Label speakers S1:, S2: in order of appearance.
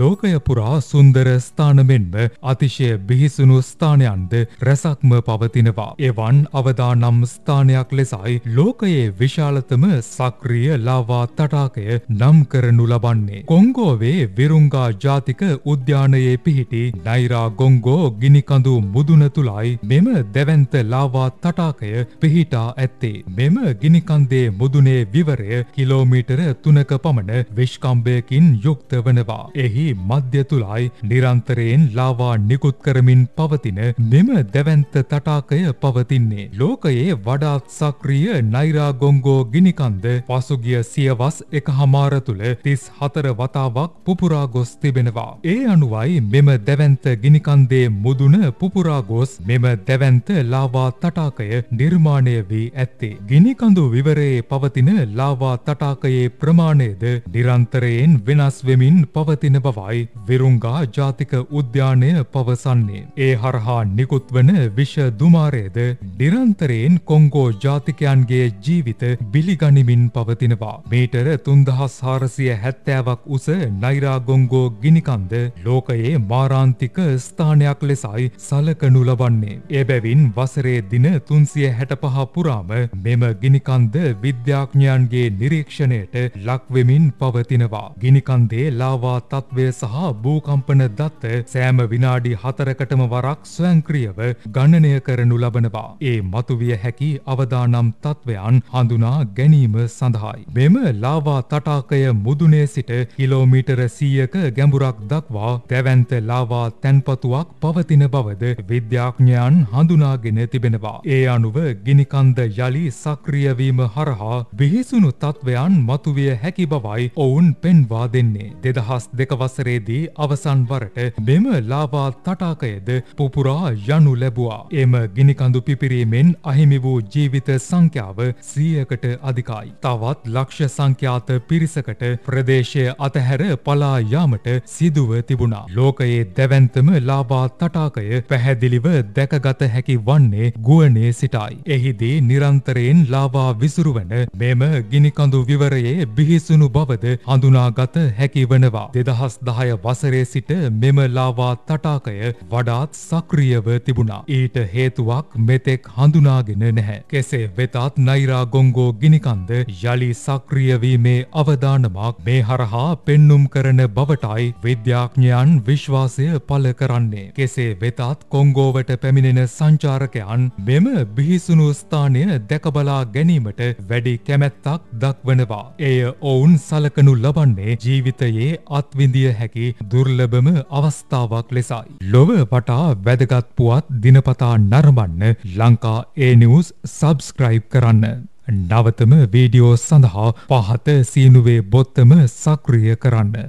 S1: ලෝකය පුරා සුන්දර ස්ථාන මෙන්ම අතිශය බිහිසුණු ස්ථානයන්ද රැසක්ම පවතිනවා. එවන් අවදානම් ස්ථානයක් ලෙසයි ලෝකයේ විශාලතම සක්‍රිය ලාවා තටාකය නම් කරනු ලබන්නේ. කොංගෝවේ විරුංගා ජාතික උද්‍යානයේ පිහිටි නයිරා ගොංගෝ ගිනිකඳු මුදුන තුළයි මෙම දැවන්ත ලාවා තටාකය පිහිටා ඇත්තේ. මෙම ගිනිකන්දේ මුදුනේ විවරය කිලෝමීටර තුනක පමණ විශ්කම්භයකින් යුක්ත වනවා. එහි වී මධ්‍ය තුළයි නිරන්තරයෙන් ලාවා නිකුත් කරමින් පවතින මෙම දැවන්ත තටාකය පවතින්නේ. ලෝකයේ වඩාත් සක්‍රිය නයිරා ගොංගෝ ගිනිකන්ද පසුගිය සියවස් එක හමාර තුළ තිස් හතර වතාවක් පුපුරා ගොස් තිබෙනවා. ඒ අනුවයි මෙම දැවන්ත ගිනිකන්දේ මුදුන පුපුරා ගොස් මෙම දැවන්ත ලාවා තටාකය නිර්මාණය වී ඇත්තේ. ගිනිකඳු විවරයේ පවතින ලාවා තටාකයේ ප්‍රමාණයද නිරන්තරයෙන් වෙනස් වෙමින් පවතින බව බවයි විරුංගා ජාතික උද්‍යානය පවසන්නේ. ඒ හරහා නිකුත් වන විෂ දුමාරයද නිරන්තරයෙන් කොංගෝ ජාතිකයන්ගේ ජීවිත බිලිගනිමින් පවතිනවා. මීටර තුන්දහස් හාරසිය හැත්තෑවක් උස නයිරාගොංගෝ ගිනිකන්ද ලෝකයේ මාරාන්තික ස්ථානයක් ලෙසයි සලකනු ලබන්නේ. එබැවින් වසරේ දින තුන්සිය හැටපහ පුරාම මෙම ගිනිකන්ද විද්‍යාඥයන්ගේ නිරීක්ෂණයට ලක්වෙමින් පවතිනවා. ගිනිකන්දේ ලාවා තත්ත්වය සහ භූකම්පන දත්ත සෑම විනාඩි හතරකටම වරක් ස්වංක්‍රියව ගණනය කරනු ලබනවා. ඒ මතුවිය හැකි අවදානම් තත්ත්වයන් හඳුනා ගැනීම සඳහායි. මෙම ලාවා තටාකය මුදුනේ සිට කිලෝමීටර සීයක ගැඹුරක් දක්වා දැවන්ත ලාවා තැන්පතුවක් පවතින බවද විද්‍යාඥයන් හඳුනාගෙන තිබෙනවා. ඒ අනුව ගිනිකන්ද යළි සක්‍රියවීම හරහා විහිසුණු තත්ත්වයන් මතුවිය හැකි බවයි ඔවුන් පෙන්වා දෙන්නේ. දෙදහස් දෙකවස වසරේදී අවසන් වරට මෙම ලාවා තටාකයද පුපුරා යනු ලැබුවා. එම ගිනිකඳු පිපිරීමෙන් අහිමි වූ ජීවිත සංඛ්‍යාව සියකට අධිකයි. තවත් ලක්ෂ සංඛ්‍යාත පිරිසකට ප්‍රදේශය අතහැර පලා යාමට සිදුව තිබුණා. ලෝකයේ දැවන්තම ලාබා තටාකය පැහැදිලිව දැකගත හැකි වන්නේ ගුවනේ සිටයි. එහිදී නිරන්තරයෙන් ලාවා විසුරුවන මෙම ගිනිකඳු විවරයේ බිහිසුණු බවද හඳුනාගත හැකි වනවා. දෙදහස් 2010 වසරේ සිට මෙම ලාවා තටාකය වඩාත් සක්‍රියව තිබුණා. ඊට හේතුවක් මෙතෙක් හඳුනාගෙන නැහැ. කෙසේ වෙතත් නයිරා ගොංගෝ ගිනිකන්ද යළි සක්‍රියවීමේ අවධානමක් මේ හරහා පෙන්නුම් කරන බවටයි විද්‍යාඥයන් විශ්වාසය පළ කරන්නේ. කෙසේ වෙතත් කොංගෝවට පැමිණෙන සංචාරකයන් මෙම බිහිසුණු ස්ථානය දැකබලා ගැනීමට වැඩි කැමැත්තක් දක්වනවා. එය ඔවුන් සලකනු ලබන්නේ ජීවිතයේ අත්විඳිය විය හැකි දුර්ලභම අවස්ථාවක් ලෙසයි. ලොව පටා වැදගත් පුවත් දිනපතා නරඹන්න ලංකා ඒ නිවුස් සබස්ක්‍රයිබ් කරන්න. නවතම වීඩියෝ සඳහා පහත සීනුවේ බොත්තම සක්‍රිය කරන්න.